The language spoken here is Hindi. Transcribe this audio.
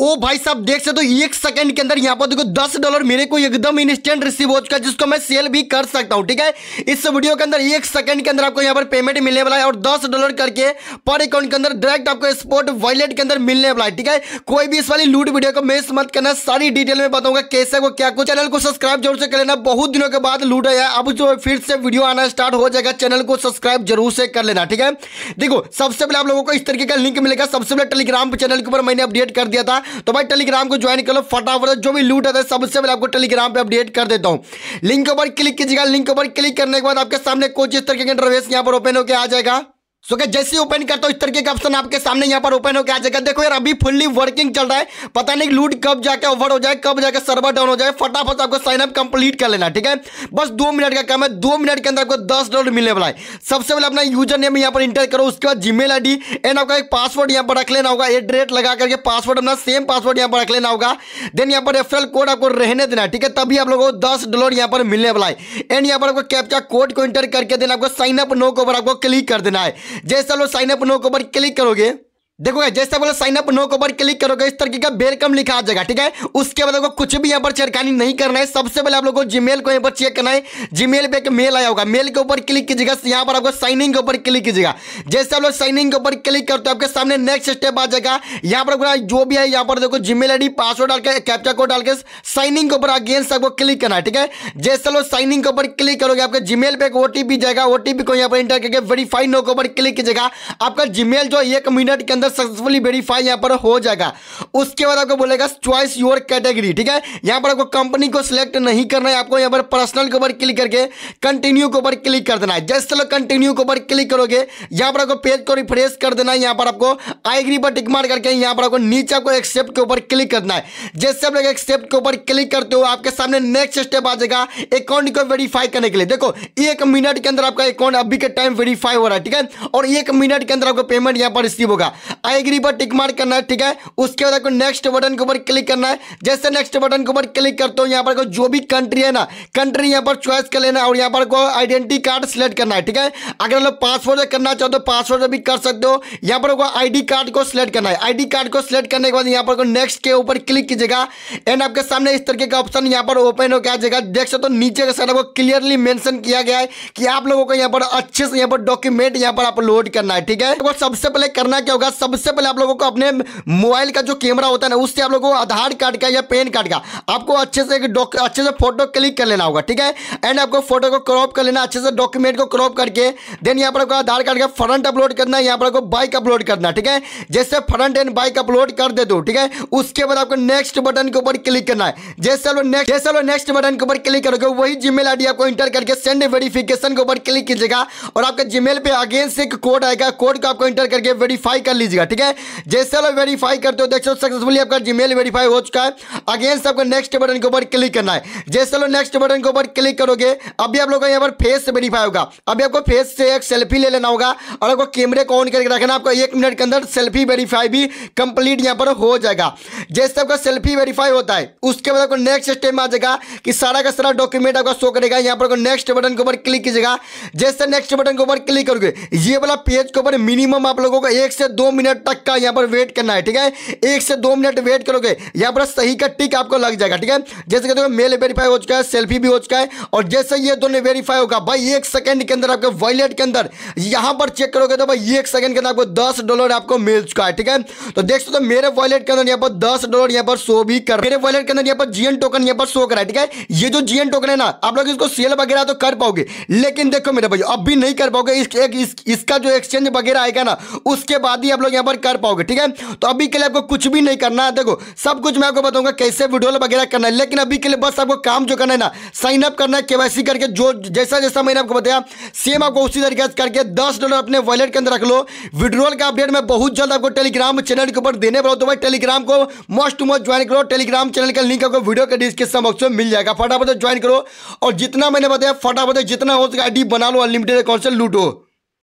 ओ भाई साहब देख सकते हो तो एक सेकंड के अंदर यहाँ पर देखो दस डॉलर मेरे को एकदम इंस्टेंट रिसीव हो चुका है जिसको मैं सेल भी कर सकता हूँ ठीक है इस वीडियो के अंदर एक सेकंड के अंदर आपको यहाँ पर पेमेंट मिलने वाला है और दस डॉलर करके पर अकाउंट के अंदर डायरेक्ट आपको स्पोर्ट वॉलेट के अंदर मिलने वाला है ठीक है कोई भी इस वाली लूट वीडियो को मिस मत करना सारी डिटेल में बताऊंगा कैसे वो क्या कुछ चैनल को सब्सक्राइब जरूर से कर लेना बहुत दिनों के बाद लूट है अब जो फिर से वीडियो आना स्टार्ट हो जाएगा चैनल को सब्सक्राइब जरूर से कर लेना ठीक है देखो सबसे पहले आप लोगों को इस तरीके का लिंक मिलेगा सबसे पहले टेलीग्राम चैनल के ऊपर मैंने अपडेट कर दिया था तो भाई टेलीग्राम को ज्वाइन कर लो फटाफट जो भी लूट आता है तो सबसे पहले आपको टेलीग्राम पर अपडेट कर देता हूँ लिंक पर क्लिक कीजिएगा लिंक पर क्लिक करने के बाद आपके सामने कुछ इस तरह के इंटरवेस यहाँ पर ओपन होकर आ जाएगा सो so, जैसे ओपन करता हूँ इस तरीके का ऑप्शन आपके सामने यहाँ पर ओपन होकर आ जाएगा देखो यार अभी फुल्ली वर्किंग चल रहा है पता नहीं लूट कब जाके ओवर हो जाए कब जाके सर्वर डाउन हो जाए फटाफट आपको साइनअप कंप्लीट कर लेना ठीक है बस दो मिनट का काम है दो मिनट के अंदर आपको दस डॉलर मिलने वाला है सबसे पहले अपना यूजर नेम यहाँ पर इंटर करो उसके बाद जीमेल आई एंड आपका एक पासवर्ड यहाँ पर रख लेना होगा एड्रेट लगा करके पासवर्ड अपना सेम पासवर्ड यहाँ पर रख लेना होगा देन यहाँ पर रेफरल कोड आपको रहने देना ठीक है तभी आप लोगों को दस डॉलर यहाँ पर मिलने वाला है एंड यहाँ पर आपको कैप्चा कोड को इंटर करके देना आपको साइनअप नो के ऊपर आपको क्लिक कर देना है जैसे लोग साइनअप नो के ऊपर क्लिक करोगे देखो जैसे बोला साइन अप नो के ऊपर क्लिक करोगे इस तरीके का वेलकम लिखा आ जाएगा ठीक है उसके बाद आपको कुछ भी यहाँ पर छेड़खानी नहीं करना है सबसे पहले आप लोगों को जीमेल को यहाँ पर चेक करना है जीमेल पे एक मेल आया होगा मेल के ऊपर क्लिक कीजिएगा यहाँ पर आपको साइन इन के ऊपर क्लिक कीजिएगा जैसे आप लोग साइन इन के ऊपर क्लिक करते हो आपके सामने नेक्स्ट स्टेप आ जाएगा यहाँ पर जो भी है यहाँ पर देखो जी मेल पासवर्ड डाल के कैप्चा कोड डाल के साइन इन के ऊपर अगेंस्ट आपको क्लिक करना है ठीक है जैसे लोग साइन इन के ऊपर क्लिक करोगे आपके जीमेल पे एक ओटीपी जाएगा ओटीपी को यहाँ पर इंटर करके वेरीफाइड नो के ऊपर क्लिक कीजिएगा आपका जीमेल जो एक मिनट के अंदर अंदर सक्सेसफुली वेरीफाई यहाँ पर हो जाएगा उसके बाद आपको बोलेगा चॉइस योर कैटेगरी ठीक है यहाँ पर आपको कंपनी को सिलेक्ट नहीं करना है आपको यहाँ पर पर्सनल के ऊपर क्लिक करके कंटिन्यू के ऊपर क्लिक कर देना है जैसे लोग कंटिन्यू के ऊपर क्लिक करोगे यहाँ पर आपको पेज को रिफ्रेश कर देना है यहाँ पर आपको आईग्री पर टिक मार करके यहाँ पर आपको नीचे आपको एक्सेप्ट के ऊपर क्लिक करना है जैसे आप लोग एक्सेप्ट के ऊपर क्लिक करते हो आपके सामने नेक्स्ट स्टेप आ जाएगा अकाउंट को वेरीफाई करने के लिए देखो एक मिनट के अंदर आपका अकाउंट अभी के टाइम वेरीफाई हो रहा है ठीक है और एक मिनट के अंदर आपको पेमेंट यहाँ पर रिसीव होगा आई एग्री पर टिक मार्क करना है ठीक है उसके बाद आपको नेक्स्ट बटन के ऊपर क्लिक करना है जैसे नेक्स्ट बटन के ऊपर क्लिक करते हो यहाँ पर जो भी कंट्री है ना कंट्री यहाँ पर चॉइस कर लेना और यहाँ पर को आइडेंटिटी कार्ड सिलेक्ट करना है ठीक है अगर लोग मतलब पासवर्ड करना चाहो तो पासवर्ड भी कर सकते हो यहाँ पर आईडी कार्ड को सिलेक्ट करना है आईडी कार्ड को सिलेक्ट करने के बाद यहाँ पर नेक्स्ट के ऊपर क्लिक कीजिएगा एंड आपके सामने इस तरीके का ऑप्शन यहाँ पर ओपन हो गया जाएगा देख सकते हो नीचे का साइड आपको क्लियरली मैंशन किया गया है कि आप लोगों को यहाँ पर अच्छे से यहाँ पर डॉक्यूमेंट यहाँ पर अपलोड करना है ठीक है तो सबसे पहले करना क्या होगा सब सबसे पहले आप लोगों को अपने मोबाइल का जो कैमरा होता है ना उससे आप लोगों को आधार कार्ड का या पैन कार्ड का आपको अच्छे से एक अच्छे से फोटो क्लिक कर लेना होगा ठीक है एंड आपको फोटो को क्रॉप कर लेना अच्छे से डॉक्यूमेंट को क्रॉप करके देन यहाँ पर आपको आधार कार्ड का फ्रंट अपलोड करना है यहाँ पर आपको बाइक अपलोड करना ठीक है जैसे फ्रंट एंड बाइक अपलोड कर दे दो ठीक है उसके बाद आपको नेक्स्ट बटन के ऊपर क्लिक करना है जैसे लोग नेक्स्ट जैसे लोग नेक्स्ट बटन के ऊपर क्लिक करोगे वही जी मेल आपको इंटर करके सेंड वेरिफिकेशन के ऊपर क्लिक कीजिएगा और आपके जी पे अगेन से एक कोड आएगा कोड को आपको इंटर करके वेरीफाई कर लीजिएगा दीजिएगा ठीक है जैसे लोग वेरीफाई करते हो देख सकते हो सक्सेसफुली आपका जीमेल वेरीफाई हो चुका है अगेन आपको नेक्स्ट बटन के ऊपर क्लिक करना है जैसे लोग नेक्स्ट बटन के ऊपर क्लिक करोगे अभी आप लोग का यहाँ पर फेस वेरीफाई होगा अभी आपको फेस से एक सेल्फी ले लेना होगा और आपको कैमरे को ऑन करके रखना आपको एक मिनट के अंदर सेल्फी वेरीफाई भी कंप्लीट यहाँ पर हो जाएगा जैसे आपका सेल्फी वेरीफाई होता है उसके बाद आपको नेक्स्ट स्टेप में आ जाएगा कि सारा का सारा डॉक्यूमेंट आपका शो करेगा यहाँ पर नेक्स्ट बटन के ऊपर क्लिक कीजिएगा जैसे नेक्स्ट बटन के ऊपर क्लिक करोगे ये वाला पेज के ऊपर मिनिमम आप लोगों को एक से दो मिनट मिनट तक का यहाँ पर वेट करना है ठीक है एक से दो मिनट वेट करोगे यहाँ पर सही का टिक आपको लग जाएगा ठीक है जैसे कहते हो मेल वेरीफाई हो चुका है सेल्फी भी हो चुका है और जैसे ये दोनों वेरीफाई होगा भाई एक सेकंड के अंदर आपके वॉलेट के अंदर यहाँ पर चेक करोगे तो भाई एक सेकंड के अंदर आपको दस डॉलर आपको मिल चुका है ठीक है तो देख सकते मेरे वॉलेट के अंदर यहाँ पर दस डॉलर यहाँ पर शो भी कर मेरे वॉलेट के अंदर यहाँ पर जीएन टोकन यहाँ पर शो करा है ठीक है ये जो जीएन टोकन है ना आप लोग इसको सेल वगैरह तो कर पाओगे लेकिन देखो मेरे भाई अब भी नहीं कर पाओगे इसका जो एक्सचेंज वगैरह आएगा ना उसके बाद ही आप लोग यहाँ पर कर पाओगे ठीक है तो अभी के लिए आपको कुछ भी नहीं करना है देखो सब कुछ मैं आपको बताऊंगा कैसे वीडियो वगैरह करना है लेकिन अभी के लिए बस आपको काम जो करना है ना साइन अप करना है केवासी करके जो जैसा जैसा मैंने आपको बताया सेम आपको उसी तरीके से करके दस डॉलर अपने वॉलेट के अंदर रख लो विड्रोल का अपडेट मैं बहुत जल्द आपको टेलीग्राम चैनल के ऊपर देने वाला तो भाई टेलीग्राम को मोस्ट टू मोस्ट ज्वाइन करो टेलीग्राम चैनल का लिंक आपको वीडियो के डिस्क्रिप्शन बॉक्स में मिल जाएगा फटाफट ज्वाइन करो और जितना मैंने बताया फटाफट जितना हो सके आई बना लो अनलिमिटेड कौन से लूटो